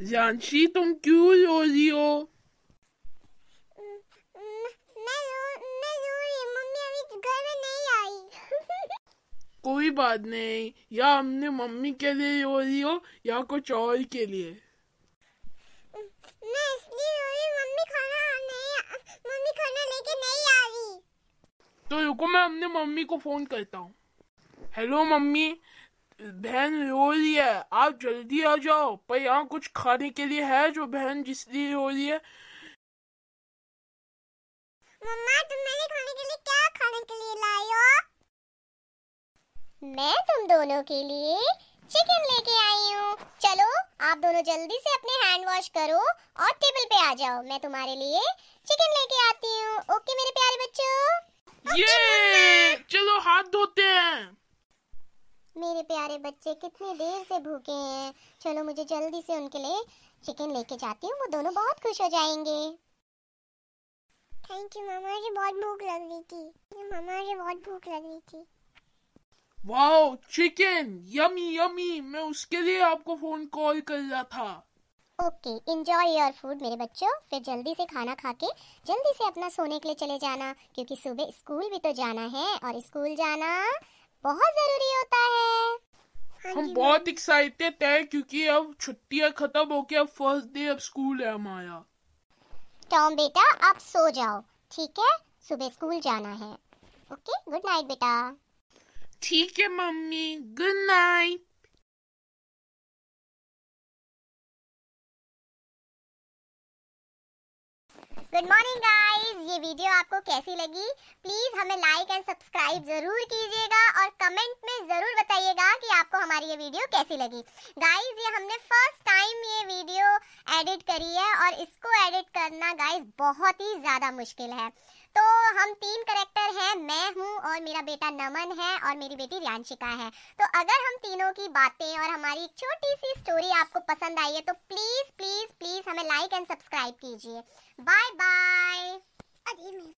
जानशी तुम क्यों रो रही हो कोई बात नहीं या हमने मम्मी के लिए रो रही हो या कुछ और के लिए तो रुको मैं अपने मम्मी को फोन करता हूँ हेलो मम्मी बहन रो रही है आप जल्दी आ जाओ पर यहाँ कुछ खाने के लिए है जो बहन जिस जिसलिए रो रही है मम्मा तुम मेरे खाने के लिए क्या खाने के लिए लाई हो मैं तुम दोनों के लिए चिकन लेके आई हूँ चलो आप दोनों जल्दी से अपने हैंड वॉश करो और टेबल पे आ जाओ मैं तुम्हारे लिए चिकन लेके आती हूँ ओके मेरे प्यारे बच्चों ये चलो हाथ धोते मेरे प्यारे बच्चे कितने देर से भूखे हैं चलो मुझे जल्दी से उनके लिए चिकन लेके जाती हूँ वो दोनों बहुत खुश हो जाएंगे थैंक यू मामा मुझे बहुत भूख लग रही थी मामा मुझे बहुत भूख लग रही थी वाओ चिकन यमी यमी मैं उसके लिए आपको फोन कॉल कर रहा था ओके एंजॉय योर फूड मेरे बच्चों फिर जल्दी से खाना खा के जल्दी से अपना सोने के लिए चले जाना क्योंकि सुबह स्कूल भी तो जाना है और स्कूल जाना बहुत जरूरी होता है हाँ हम बहुत एक्साइटेड है क्योंकि अब छुट्टियां खत्म हो के अब फर्स्ट डे अब स्कूल है हमारा टॉम बेटा आप सो जाओ ठीक है सुबह स्कूल जाना है ओके गुड नाइट बेटा ठीक है mummy good night good morning guys ये वीडियो आपको कैसी लगी प्लीज हमें लाइक एंड सब्सक्राइब जरूर कीजिएगा और कमेंट में जरूर बताइएगा कि आपको हमारी ये वीडियो कैसी लगी गाइस ये हमने फर्स्ट एडिट करी है और इसको एडिट करना गाइस बहुत ही ज़्यादा मुश्किल है तो हम तीन करेक्टर हैं मैं हूँ और मेरा बेटा नमन है और मेरी बेटी रियांशिका है तो अगर हम तीनों की बातें और हमारी छोटी सी स्टोरी आपको पसंद आई है तो प्लीज़ प्लीज़ प्लीज़ हमें लाइक एंड सब्सक्राइब कीजिए बाय बाय